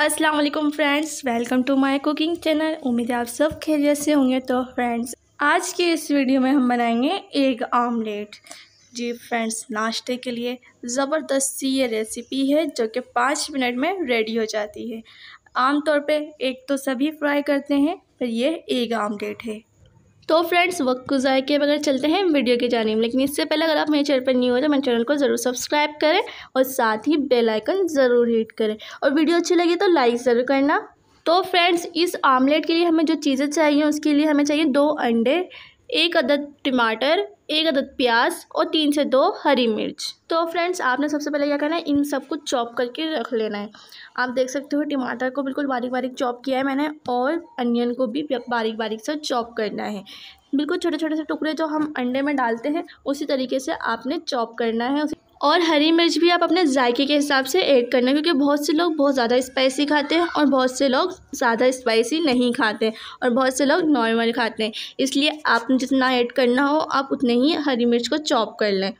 अस्सलाम वालेकुम friends welcome to my cooking channel उम्मीद है आप सब खैरियत से होंगे तो फ्रेंड्स आज के इस वीडियो में हम बनाएंगे एग आमलेट जी फ्रेंड्स नाश्ते के लिए ज़बरदस्त सी ये रेसिपी है जो कि पाँच मिनट में रेडी हो जाती है आमतौर पे एक तो सभी फ्राई करते हैं पर ये एग आमलेट है तो फ्रेंड्स वक्त गुजार के बगैर चलते हैं वीडियो के जाने में लेकिन इससे पहले अगर आप मेरे चैनल पर न्यू हो तो मेरे चैनल को ज़रूर सब्सक्राइब करें और साथ ही बेल आइकन ज़रूर हिट करें और वीडियो अच्छी लगी तो लाइक ज़रूर करना तो फ्रेंड्स इस आमलेट के लिए हमें जो चीज़ें चाहिए उसके लिए हमें चाहिए दो अंडे एक अदद टमाटर एक अदद प्याज और तीन से दो हरी मिर्च तो फ्रेंड्स आपने सबसे पहले क्या करना है इन सबको चॉप करके रख लेना है आप देख सकते हो टमाटर को बिल्कुल बारीक बारीक चॉप किया है मैंने और अनियन को भी बारीक बारीक से चॉप करना है बिल्कुल छोटे छोटे से टुकड़े जो हम अंडे में डालते हैं उसी तरीके से आपने चॉप करना है और हरी मिर्च भी आप अपने जायके के हिसाब से ऐड करना क्योंकि बहुत से लोग बहुत ज़्यादा स्पाइसी खाते हैं और बहुत से लोग ज़्यादा स्पाइसी नहीं खाते और बहुत से लोग नॉर्मल खाते हैं इसलिए आप जितना ऐड करना हो आप उतने ही हरी मिर्च को चॉप कर लें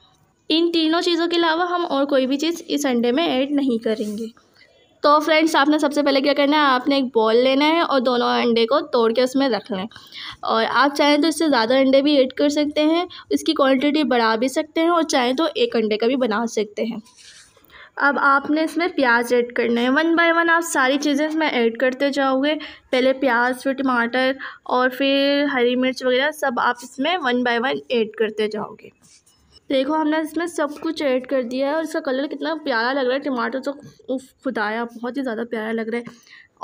इन तीनों चीज़ों के अलावा हम और कोई भी चीज़ इस अंडे में ऐड नहीं करेंगे तो फ्रेंड्स आपने सबसे पहले क्या करना है आपने एक बॉल लेना है और दोनों अंडे को तोड़ के उसमें रख लें और आप चाहें तो इससे ज़्यादा अंडे भी ऐड कर सकते हैं इसकी क्वांटिटी बढ़ा भी सकते हैं और चाहें तो एक अंडे का भी बना सकते हैं अब आपने इसमें प्याज ऐड करना है वन बाय वन आप सारी चीज़ें इसमें ऐड करते जाओगे पहले प्याज फिर टमाटर और फिर हरी मिर्च वगैरह सब आप इसमें वन बाय वन ऐड करते जाओगे देखो हमने इसमें सब कुछ ऐड कर दिया है और इसका कलर कितना प्यारा लग रहा है टमाटर तो खुदाया बहुत ही ज़्यादा प्यारा लग रहा है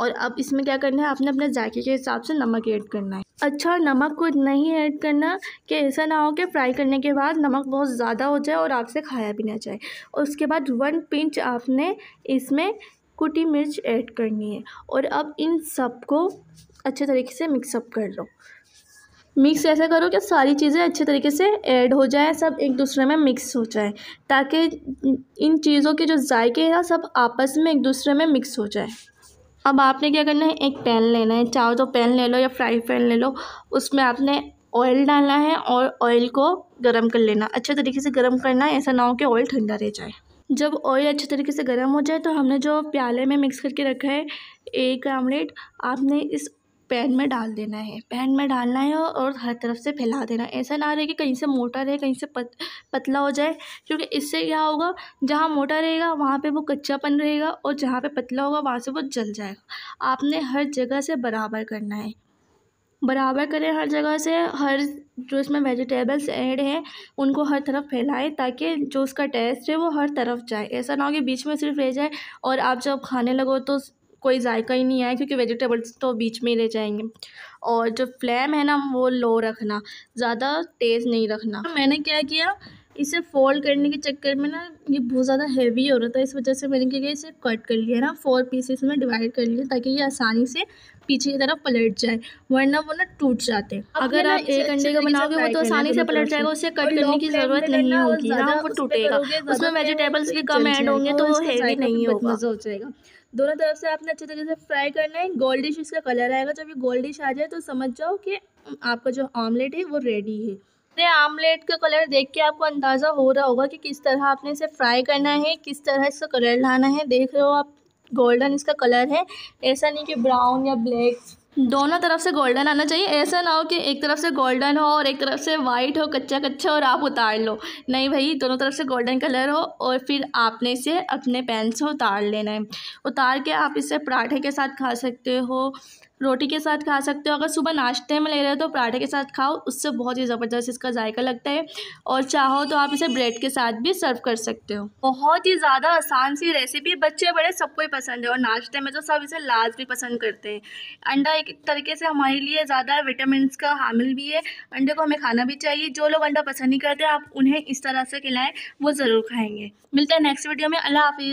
और अब इसमें क्या करना है आपने अपने जायके के हिसाब से नमक ऐड करना है अच्छा नमक को नहीं ऐड करना कि ऐसा ना हो कि फ्राई करने के बाद नमक बहुत ज़्यादा हो जाए और आपसे खाया भी ना जाए और उसके बाद वन पिंच आपने इसमें कुटी मिर्च ऐड करनी है और अब इन सबको अच्छे तरीके से मिक्सअप कर लो मिक्स ऐसा करो कि सारी चीज़ें अच्छे तरीके से ऐड हो जाए सब एक दूसरे में मिक्स हो जाए ताकि इन चीज़ों के जो जायके हैं सब आपस में एक दूसरे में मिक्स हो जाए अब आपने क्या करना है एक पैन लेना है चाहो तो पैन ले लो या फ्राई पैन ले लो उसमें आपने ऑयल डालना है और ऑयल को गर्म कर लेना अच्छे तरीके से गर्म करना है ऐसा ना हो कि ऑयल ठंडा रह जाए जब ऑयल अच्छे तरीके से गर्म हो जाए तो हमने जो प्याले में मिक्स करके रखा है एक आमलेट आपने इस पैन में डाल देना है पैन में डालना है और हर तरफ से फैला देना है ऐसा ना रहे कि कहीं से मोटा रहे कहीं से पत, पतला हो जाए क्योंकि इससे क्या होगा जहाँ मोटा रहेगा वहाँ पे वो कच्चापन रहेगा और जहाँ पे पतला होगा वहाँ से वो जल जाएगा आपने हर जगह से बराबर करना है बराबर करें हर जगह से हर जो इसमें वेजिटेबल्स ऐड हैं उनको हर तरफ फैलाएं ताकि जो उसका टेस्ट है वो हर तरफ जाए ऐसा ना हो कि बीच में सिर्फ रह जाए और आप जब खाने लगो तो कोई जायका ही नहीं आया क्योंकि वेजिटेबल्स तो बीच में ही रह जाएंगे और जो फ्लेम है ना वो लो रखना ज़्यादा तेज़ नहीं रखना मैंने क्या किया इसे फोल्ड करने के चक्कर में ना ये बहुत ज़्यादा हैवी हो रहा था इस वजह से मैंने क्या किया इसे कट कर लिया ना फोर पीसेस में डिवाइड कर लिया ताकि ये आसानी से पीछे की तरफ पलट जाए वरना वो ना टूट जाते अगर आप एक अंडे का बनाओगे वो तो आसानी से पलट जाएगा उसे कट करने की ज़रूरत नहीं होगी ना वो टूटेगा उसमें वेजिटेबल्स भी कम ऐड होंगे तो वो हैवी नहीं तो होगा मज़ा हो जाएगा दोनों तरफ से आपने अच्छे तरीके से फ्राई करना है गोल्डिश इसका कलर आएगा जब ये गोल्डिश आ जाए तो समझ जाओ कि आपका जो ऑमलेट है वो रेडी है अपने आमलेट का कलर देख के आपको अंदाज़ा हो रहा होगा कि किस तरह आपने इसे फ्राई करना है किस तरह इसका कलर लाना है देख रहे हो आप गोल्डन इसका कलर है ऐसा नहीं कि ब्राउन या ब्लैक दोनों तरफ से गोल्डन आना चाहिए ऐसा ना हो कि एक तरफ से गोल्डन हो और एक तरफ से वाइट हो कच्चा कच्चा और आप उतार लो नहीं भाई दोनों तरफ से गोल्डन कलर हो और फिर आपने इसे अपने पैन से उतार लेना है उतार के आप इसे पराठे के साथ खा सकते हो रोटी के साथ खा सकते हो अगर सुबह नाश्ते में ले रहे हो तो पराठे के साथ खाओ उससे बहुत ही ज़बरदस्त इसका जायका लगता है और चाहो तो आप इसे ब्रेड के साथ भी सर्व कर सकते हो बहुत ही ज़्यादा आसान सी रेसिपी बच्चे बड़े सबको ही पसंद है और नाश्ते में तो सब इसे लाज भी पसंद करते हैं अंडा एक तरीके से हमारे लिए ज़्यादा विटामिन का हामिल भी है अंडे को हमें खाना भी चाहिए जो लोग अंडा पसंद नहीं करते आप उन्हें इस तरह से खिलाएँ वो ज़रूर खाएँगे मिलते हैं नेक्स्ट वीडियो में अल्लाह हाफिज़